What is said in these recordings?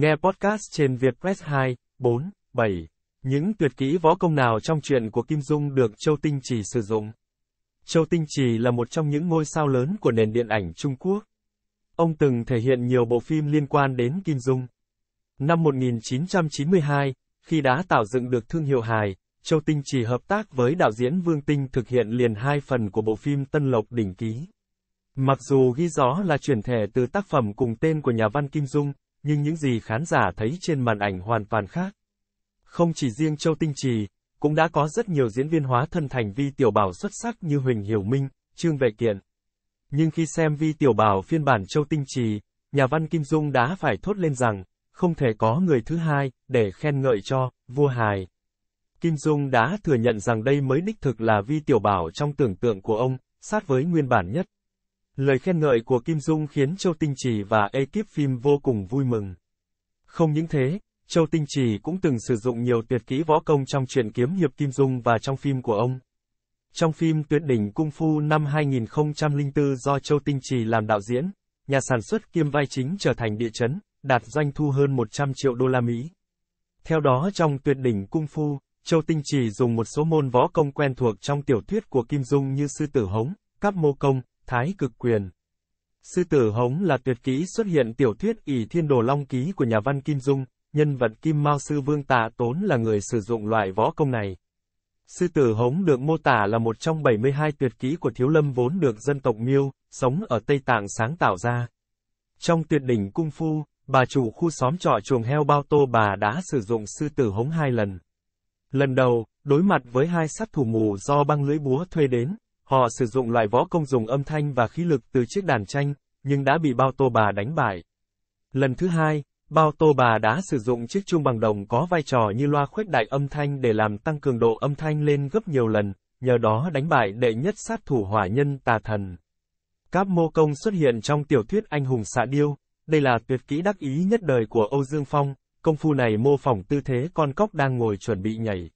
Nghe podcast trên Vietpress 2, 4, 7. Những tuyệt kỹ võ công nào trong truyện của Kim Dung được Châu Tinh Trì sử dụng? Châu Tinh Trì là một trong những ngôi sao lớn của nền điện ảnh Trung Quốc. Ông từng thể hiện nhiều bộ phim liên quan đến Kim Dung. Năm 1992, khi đã tạo dựng được thương hiệu hài, Châu Tinh Trì hợp tác với đạo diễn Vương Tinh thực hiện liền hai phần của bộ phim Tân Lộc Đỉnh Ký. Mặc dù ghi rõ là chuyển thể từ tác phẩm cùng tên của nhà văn Kim Dung, nhưng những gì khán giả thấy trên màn ảnh hoàn toàn khác. Không chỉ riêng Châu Tinh Trì, cũng đã có rất nhiều diễn viên hóa thân thành Vi Tiểu Bảo xuất sắc như Huỳnh Hiểu Minh, Trương Vệ Kiện. Nhưng khi xem Vi Tiểu Bảo phiên bản Châu Tinh Trì, nhà văn Kim Dung đã phải thốt lên rằng, không thể có người thứ hai, để khen ngợi cho, vua hài. Kim Dung đã thừa nhận rằng đây mới đích thực là Vi Tiểu Bảo trong tưởng tượng của ông, sát với nguyên bản nhất. Lời khen ngợi của Kim Dung khiến Châu Tinh Trì và ekip phim vô cùng vui mừng. Không những thế, Châu Tinh Trì cũng từng sử dụng nhiều tuyệt kỹ võ công trong truyện kiếm hiệp Kim Dung và trong phim của ông. Trong phim Tuyệt đỉnh Cung Phu năm 2004 do Châu Tinh Trì làm đạo diễn, nhà sản xuất kiêm vai chính trở thành địa chấn, đạt doanh thu hơn 100 triệu đô la Mỹ. Theo đó trong Tuyệt đỉnh Cung Phu, Châu Tinh Trì dùng một số môn võ công quen thuộc trong tiểu thuyết của Kim Dung như sư tử hống, cáp mô công, Thái cực quyền. Sư tử hống là tuyệt kỹ xuất hiện tiểu thuyết ỷ thiên đồ long ký của nhà văn Kim Dung, nhân vật Kim Mao Sư Vương Tạ Tốn là người sử dụng loại võ công này. Sư tử hống được mô tả là một trong 72 tuyệt kỹ của thiếu lâm vốn được dân tộc Miêu, sống ở Tây Tạng sáng tạo ra. Trong tuyệt đỉnh cung phu, bà chủ khu xóm trọ chuồng heo bao tô bà đã sử dụng sư tử hống hai lần. Lần đầu, đối mặt với hai sát thủ mù do băng lưỡi búa thuê đến, Họ sử dụng loại võ công dùng âm thanh và khí lực từ chiếc đàn tranh, nhưng đã bị Bao Tô Bà đánh bại. Lần thứ hai, Bao Tô Bà đã sử dụng chiếc chuông bằng đồng có vai trò như loa khuếch đại âm thanh để làm tăng cường độ âm thanh lên gấp nhiều lần, nhờ đó đánh bại đệ nhất sát thủ hỏa nhân tà thần. Cáp mô công xuất hiện trong tiểu thuyết Anh hùng xạ điêu, đây là tuyệt kỹ đắc ý nhất đời của Âu Dương Phong, công phu này mô phỏng tư thế con cóc đang ngồi chuẩn bị nhảy.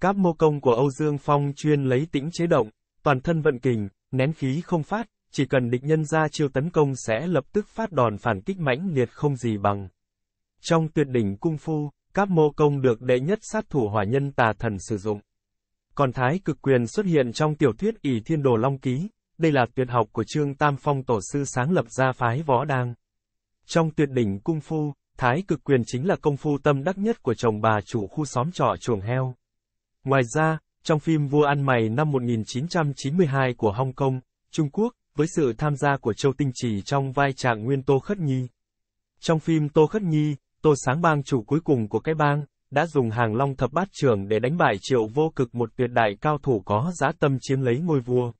Cáp mô công của Âu Dương Phong chuyên lấy tĩnh chế động, toàn thân vận kình, nén khí không phát, chỉ cần địch nhân ra chiêu tấn công sẽ lập tức phát đòn phản kích mãnh liệt không gì bằng. Trong tuyệt đỉnh cung phu, các mô công được đệ nhất sát thủ hỏa nhân tà thần sử dụng. Còn thái cực quyền xuất hiện trong tiểu thuyết ỷ thiên đồ long ký, đây là tuyệt học của Trương Tam Phong tổ sư sáng lập ra phái võ đang. Trong tuyệt đỉnh cung phu, thái cực quyền chính là công phu tâm đắc nhất của chồng bà chủ khu xóm trọ chuồng heo. Ngoài ra, trong phim Vua ăn mày năm 1992 của Hong Kong, Trung Quốc, với sự tham gia của Châu Tinh Trì trong vai trạng nguyên Tô Khất Nhi. Trong phim Tô Khất Nhi, Tô Sáng Bang chủ cuối cùng của cái bang, đã dùng hàng long thập bát trưởng để đánh bại triệu vô cực một tuyệt đại cao thủ có giá tâm chiếm lấy ngôi vua.